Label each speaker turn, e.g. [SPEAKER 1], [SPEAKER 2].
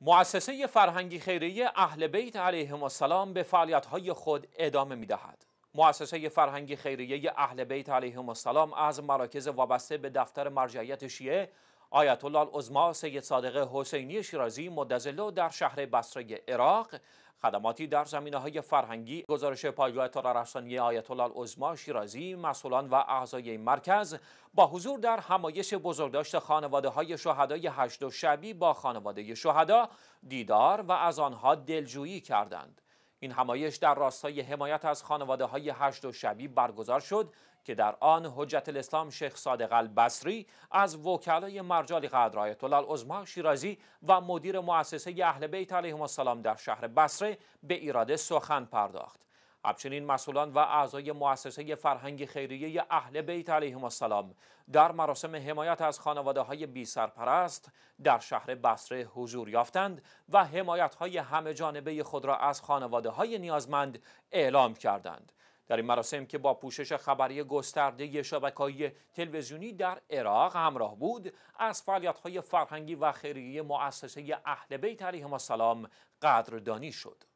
[SPEAKER 1] مؤسسه فرهنگی خیریه اهل بیت علیهم السلام به فعالیت‌های خود ادامه می‌دهد. مؤسسه فرهنگی خیریه اهل بیت علیهم السلام از مراکز وابسته به دفتر مرجعیت شیعه آیت الله العظما سید صادق حسینی شیرازی مدزلو در شهر بصره عراق خدماتی در زمینه های فرهنگی گزارش پایگاه رسانی آیت الله العظما شیرازی مسئولان و اعضای مرکز با حضور در همایش بزرگداشت خانواده های شهدای هشت و شبی با خانواده شهدا دیدار و از آنها دلجویی کردند این همایش در راستای حمایت از خانواده های هشت و شبی برگزار شد که در آن حجت الاسلام شیخ صادق البصری از وکلای مرجال قدر آیت الله شیرازی و مدیر مؤسسه اهل بیت علیهم السلام در شهر بصره به ایراده سخن پرداخت همچنین مسئولان و اعضای مؤسسه فرهنگ خیریه اهل بیت علیهم السلام در مراسم حمایت از خانواده های بی سرپرست در شهر بصره حضور یافتند و حمایت های همه جانبه خود را از خانواده های نیازمند اعلام کردند. در این مراسم که با پوشش خبری گسترده های تلویزیونی در عراق همراه بود از های فرهنگی و خیریه مؤسسه اهل بیت علیهم السلام قدردانی شد